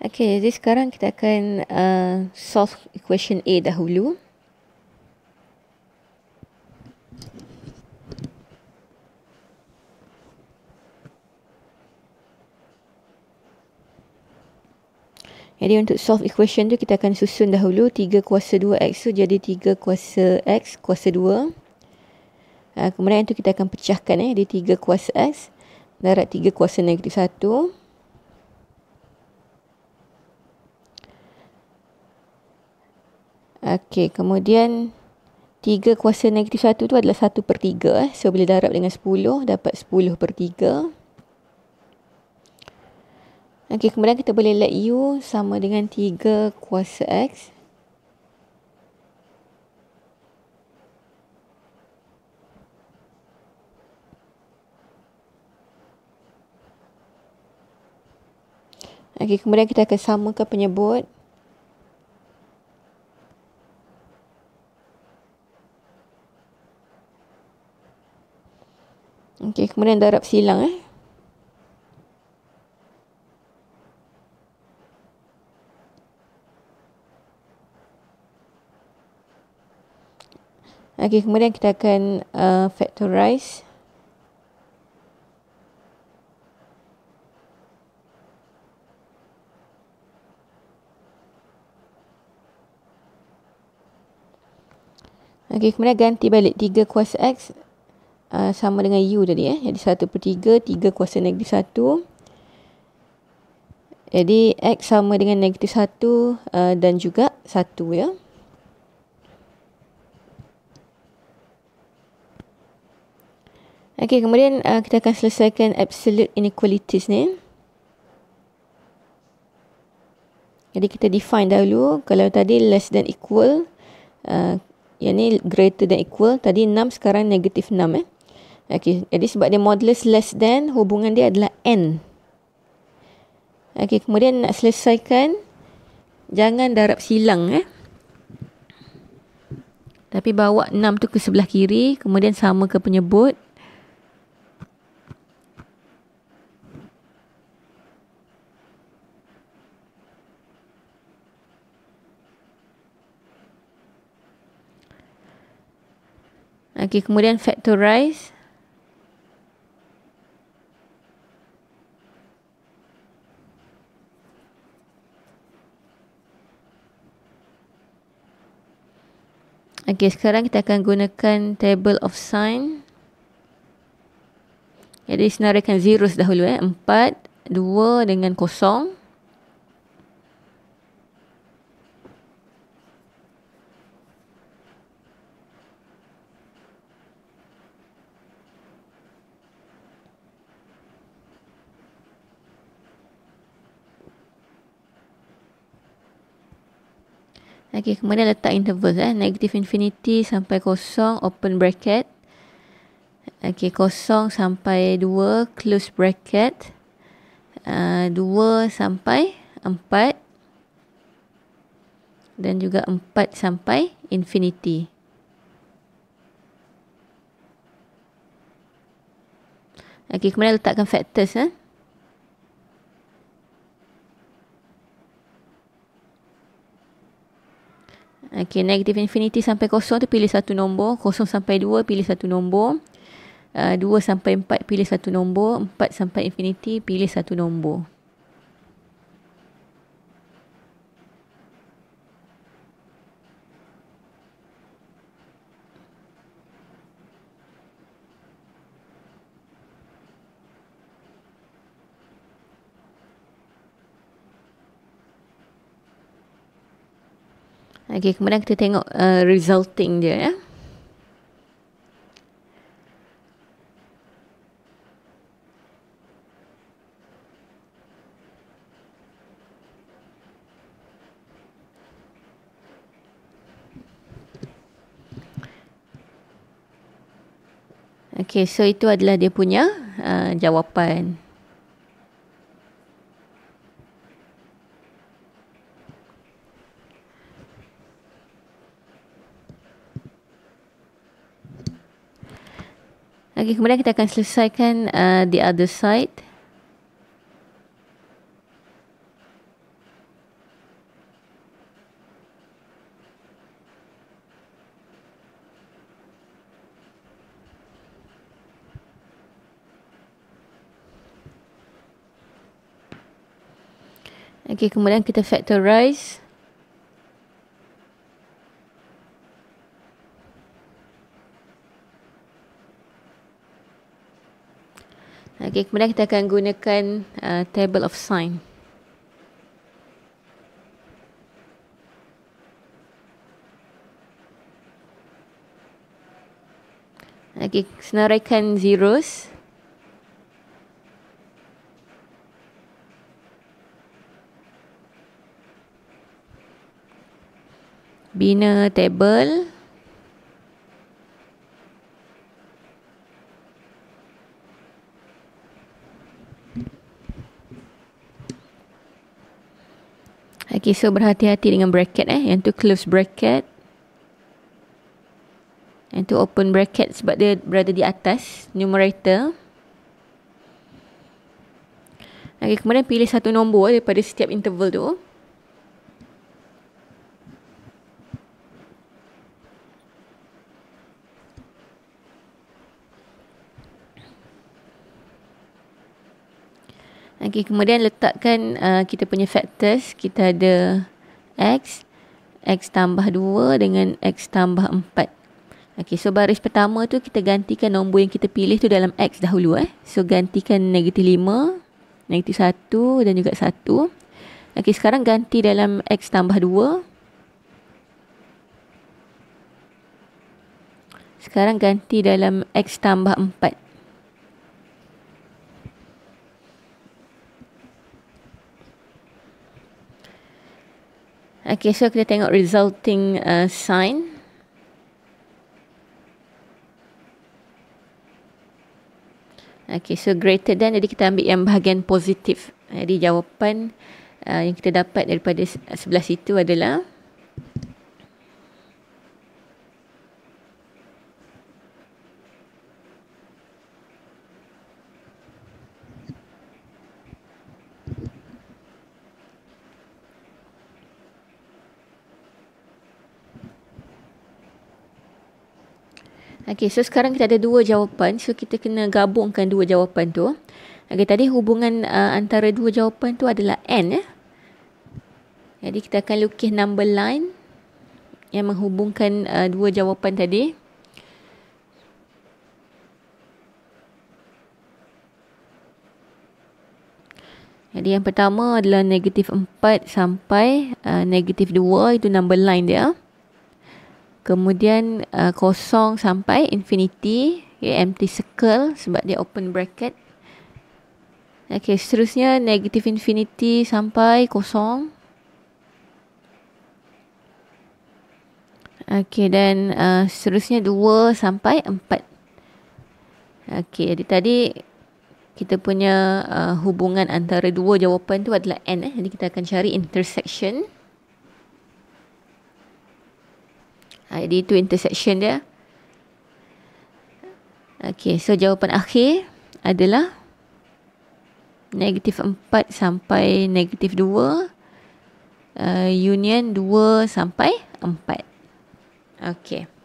Okay, jadi sekarang kita akan uh, solve equation A dahulu. Jadi untuk solve equation tu kita akan susun dahulu 3 kuasa 2x tu jadi 3 kuasa x kuasa 2. Uh, kemudian tu kita akan pecahkan eh, di 3 kuasa x darat 3 kuasa negatif 1. Okey, kemudian 3 kuasa negatif 1 tu adalah 1 per 3. Eh. So, bila darab dengan 10, dapat 10 per 3. Okey, kemudian kita boleh let u sama dengan 3 kuasa x. Okey, kemudian kita akan samakan penyebut. Okey, kemudian darab silang eh. Okey, kemudian kita akan uh, factorize. Okey, kemudian ganti balik 3 kuasa X uh, sama dengan U tadi eh. Jadi 1 per 3, 3 kuasa negatif 1. Jadi X sama dengan negatif 1 uh, ah, dan juga 1 ya. Okey, kemudian uh, kita akan selesaikan absolute inequalities ni. Jadi kita define dahulu, kalau tadi less than equal, uh, yang ni greater than equal, tadi 6 sekarang negative 6 eh. Okey, jadi sebab dia modulus less than hubungan dia adalah n. Okey, kemudian nak selesaikan jangan darab silang eh. Tapi bawa 6 tu ke sebelah kiri, kemudian sama ke penyebut. Okey, kemudian factorize Okey, sekarang kita akan gunakan table of sign. Jadi, senaraikan zeros dahulu. Eh. 4, 2 dengan kosong. Okay kemudian letak interval eh. Negative infinity sampai kosong, open bracket. Okay kosong sampai 2, close bracket. Uh, ah, 2 sampai 4. Dan juga 4 sampai infinity. Okay kemudian letakkan factors eh. Okey, negatif infinity sampai kosong tu pilih satu nombor. Kosong sampai dua pilih satu nombor. Ah, dua sampai empat pilih satu nombor. Empat sampai infinity pilih satu nombor. Okey, kemudian kita tengok uh, resulting dia ya. Okey, so itu adalah dia punya uh, jawapan. Okay, kemudian kita akan selesaikan uh, the other side. Okay, kemudian kita factorize. Okey, kemudian kita akan gunakan uh, table of sign. Okey, senaraikan zeros. Bina table Okay, so berhati-hati dengan bracket eh. Yang tu close bracket. Yang tu open bracket sebab dia berada di atas numerator. Okay, kemudian pilih satu nombor daripada setiap interval tu. Okay, kemudian letakkan uh, kita punya factors. Kita ada X. X tambah 2 dengan X tambah 4. Okay, so baris pertama tu kita gantikan nombor yang kita pilih tu dalam X dahulu eh. So gantikan negatif 5, negatif 1 dan juga 1. Okay, sekarang ganti dalam X tambah 2. Sekarang ganti dalam X tambah 4. Okay, so kita tengok resulting uh, sign. Okay, so greater than, jadi kita ambil yang bahagian positif. Jadi jawapan uh, yang kita dapat daripada sebelah situ adalah... Okey, so sekarang kita ada dua jawapan. So, kita kena gabungkan dua jawapan tu. Okey, tadi hubungan uh, antara dua jawapan tu adalah N. Eh? Jadi, kita akan lukis number line yang menghubungkan uh, dua jawapan tadi. Jadi yang pertama adalah negatif 4 sampai uh, negatif uh, 2 itu number line dia kemudian uh, kosong sampai infinity okay, empty circle sebab dia open bracket Okay, seterusnya negative infinity sampai kosong. Okay, dan uh, seterusnya 2 sampai 4. Okay, jadi tadi kita punya uh, hubungan antara dua jawapan tu adalah N. Eh. Jadi kita akan cari intersection. Intersection. Ha, jadi itu intersection dia. Okey, so jawapan akhir adalah negatif 4 sampai negatif 2 uh, union 2 sampai 4. Okey.